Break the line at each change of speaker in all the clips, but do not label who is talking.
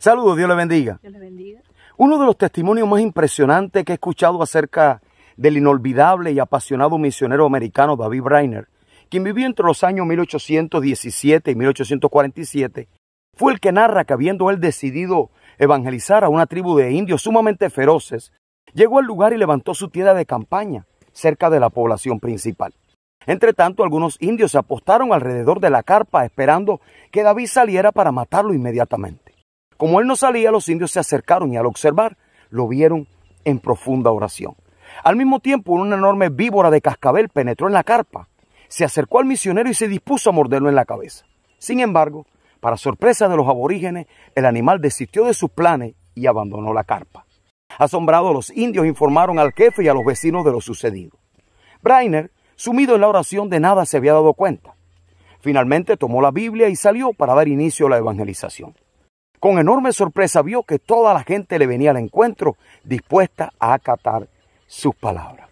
Saludos, Dios le bendiga. Uno de los testimonios más impresionantes que he escuchado acerca del inolvidable y apasionado misionero americano David Brainer, quien vivió entre los años 1817 y 1847, fue el que narra que habiendo él decidido evangelizar a una tribu de indios sumamente feroces, llegó al lugar y levantó su tienda de campaña cerca de la población principal. Entre tanto, algunos indios se apostaron alrededor de la carpa esperando que David saliera para matarlo inmediatamente. Como él no salía, los indios se acercaron y al observar lo vieron en profunda oración. Al mismo tiempo, una enorme víbora de cascabel penetró en la carpa, se acercó al misionero y se dispuso a morderlo en la cabeza. Sin embargo, para sorpresa de los aborígenes, el animal desistió de sus planes y abandonó la carpa. Asombrados, los indios informaron al jefe y a los vecinos de lo sucedido. Brainer, sumido en la oración, de nada se había dado cuenta. Finalmente tomó la Biblia y salió para dar inicio a la evangelización. Con enorme sorpresa vio que toda la gente le venía al encuentro dispuesta a acatar sus palabras.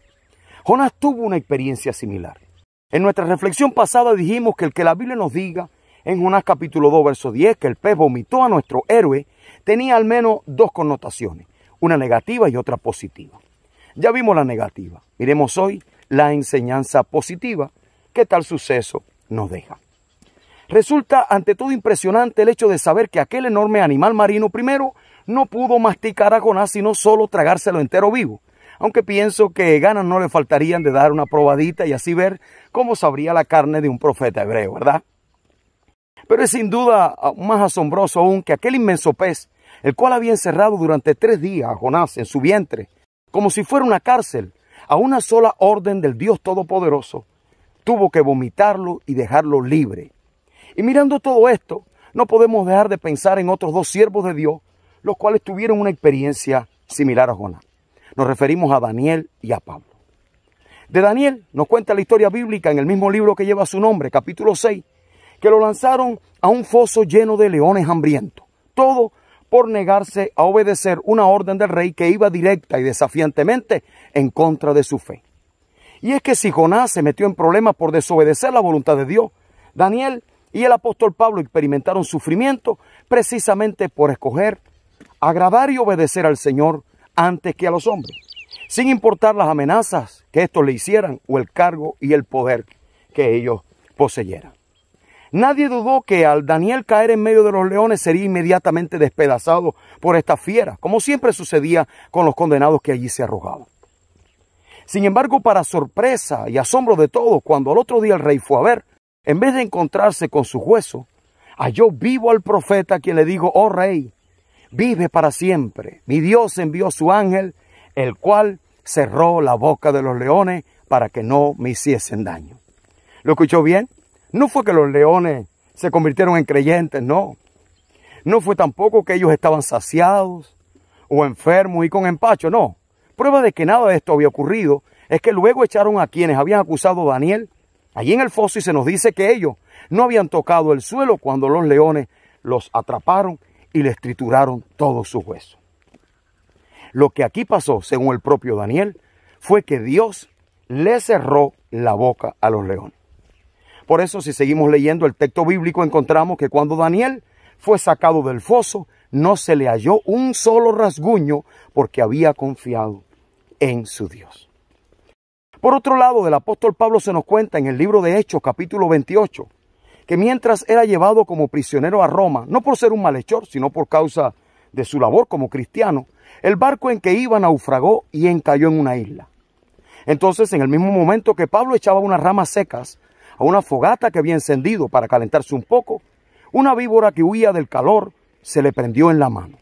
Jonás tuvo una experiencia similar. En nuestra reflexión pasada dijimos que el que la Biblia nos diga en Jonás capítulo 2, verso 10, que el pez vomitó a nuestro héroe, tenía al menos dos connotaciones, una negativa y otra positiva. Ya vimos la negativa, miremos hoy la enseñanza positiva que tal suceso nos deja. Resulta ante todo impresionante el hecho de saber que aquel enorme animal marino primero no pudo masticar a Jonás sino solo tragárselo entero vivo. Aunque pienso que ganas no le faltarían de dar una probadita y así ver cómo sabría la carne de un profeta hebreo, ¿verdad? Pero es sin duda más asombroso aún que aquel inmenso pez, el cual había encerrado durante tres días a Jonás en su vientre, como si fuera una cárcel, a una sola orden del Dios Todopoderoso, tuvo que vomitarlo y dejarlo libre. Y mirando todo esto, no podemos dejar de pensar en otros dos siervos de Dios, los cuales tuvieron una experiencia similar a Jonás. Nos referimos a Daniel y a Pablo. De Daniel nos cuenta la historia bíblica en el mismo libro que lleva su nombre, capítulo 6, que lo lanzaron a un foso lleno de leones hambrientos. Todo por negarse a obedecer una orden del rey que iba directa y desafiantemente en contra de su fe. Y es que si Jonás se metió en problemas por desobedecer la voluntad de Dios, Daniel y el apóstol Pablo experimentaron sufrimiento precisamente por escoger agradar y obedecer al Señor antes que a los hombres, sin importar las amenazas que estos le hicieran o el cargo y el poder que ellos poseyeran. Nadie dudó que al Daniel caer en medio de los leones sería inmediatamente despedazado por esta fiera, como siempre sucedía con los condenados que allí se arrojaban. Sin embargo, para sorpresa y asombro de todos, cuando al otro día el rey fue a ver, en vez de encontrarse con su hueso, halló vivo al profeta quien le dijo, oh rey, vive para siempre. Mi Dios envió su ángel, el cual cerró la boca de los leones para que no me hiciesen daño. ¿Lo escuchó bien? No fue que los leones se convirtieron en creyentes, no. No fue tampoco que ellos estaban saciados o enfermos y con empacho, no. Prueba de que nada de esto había ocurrido es que luego echaron a quienes habían acusado a Daniel Allí en el foso y se nos dice que ellos no habían tocado el suelo cuando los leones los atraparon y les trituraron todos sus huesos. Lo que aquí pasó, según el propio Daniel, fue que Dios le cerró la boca a los leones. Por eso, si seguimos leyendo el texto bíblico, encontramos que cuando Daniel fue sacado del foso, no se le halló un solo rasguño porque había confiado en su Dios. Por otro lado, del apóstol Pablo se nos cuenta en el libro de Hechos capítulo 28, que mientras era llevado como prisionero a Roma, no por ser un malhechor, sino por causa de su labor como cristiano, el barco en que iba naufragó y encalló en una isla. Entonces, en el mismo momento que Pablo echaba unas ramas secas a una fogata que había encendido para calentarse un poco, una víbora que huía del calor se le prendió en la mano.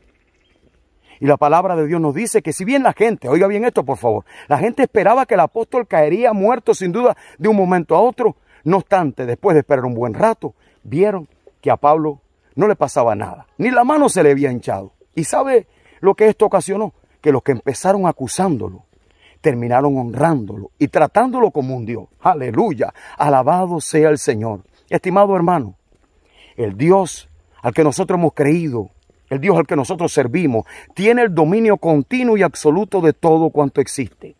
Y la palabra de Dios nos dice que si bien la gente, oiga bien esto por favor, la gente esperaba que el apóstol caería muerto sin duda de un momento a otro, no obstante, después de esperar un buen rato, vieron que a Pablo no le pasaba nada, ni la mano se le había hinchado. ¿Y sabe lo que esto ocasionó? Que los que empezaron acusándolo, terminaron honrándolo y tratándolo como un Dios. Aleluya, alabado sea el Señor. Estimado hermano, el Dios al que nosotros hemos creído, el Dios al que nosotros servimos, tiene el dominio continuo y absoluto de todo cuanto existe.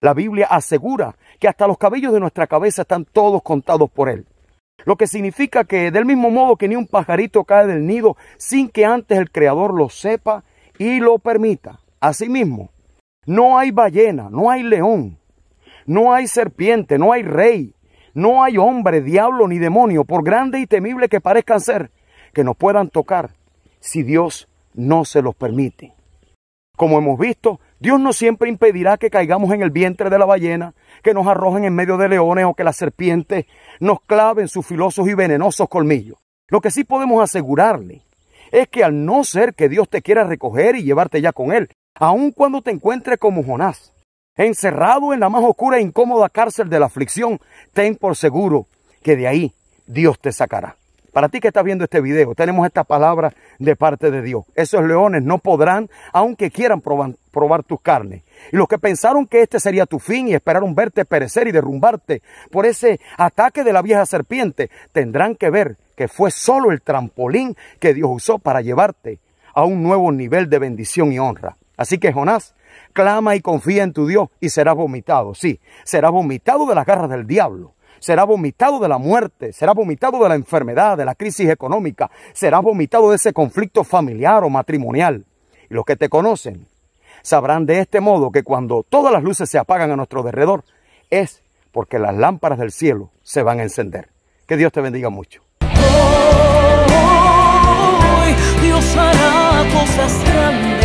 La Biblia asegura que hasta los cabellos de nuestra cabeza están todos contados por Él. Lo que significa que del mismo modo que ni un pajarito cae del nido sin que antes el Creador lo sepa y lo permita. Asimismo, no hay ballena, no hay león, no hay serpiente, no hay rey, no hay hombre, diablo ni demonio, por grande y temible que parezcan ser, que nos puedan tocar si Dios no se los permite. Como hemos visto, Dios no siempre impedirá que caigamos en el vientre de la ballena, que nos arrojen en medio de leones o que las serpientes nos clave en sus filosos y venenosos colmillos. Lo que sí podemos asegurarle es que al no ser que Dios te quiera recoger y llevarte ya con Él, aun cuando te encuentres como Jonás, encerrado en la más oscura e incómoda cárcel de la aflicción, ten por seguro que de ahí Dios te sacará. Para ti que estás viendo este video, tenemos esta palabra de parte de Dios. Esos leones no podrán, aunque quieran probar, tus carnes. Y los que pensaron que este sería tu fin y esperaron verte perecer y derrumbarte por ese ataque de la vieja serpiente, tendrán que ver que fue solo el trampolín que Dios usó para llevarte a un nuevo nivel de bendición y honra. Así que Jonás, clama y confía en tu Dios y serás vomitado. Sí, serás vomitado de las garras del diablo será vomitado de la muerte, será vomitado de la enfermedad, de la crisis económica, será vomitado de ese conflicto familiar o matrimonial. Y los que te conocen sabrán de este modo que cuando todas las luces se apagan a nuestro derredor es porque las lámparas del cielo se van a encender. Que Dios te bendiga mucho. Dios hará cosas grandes.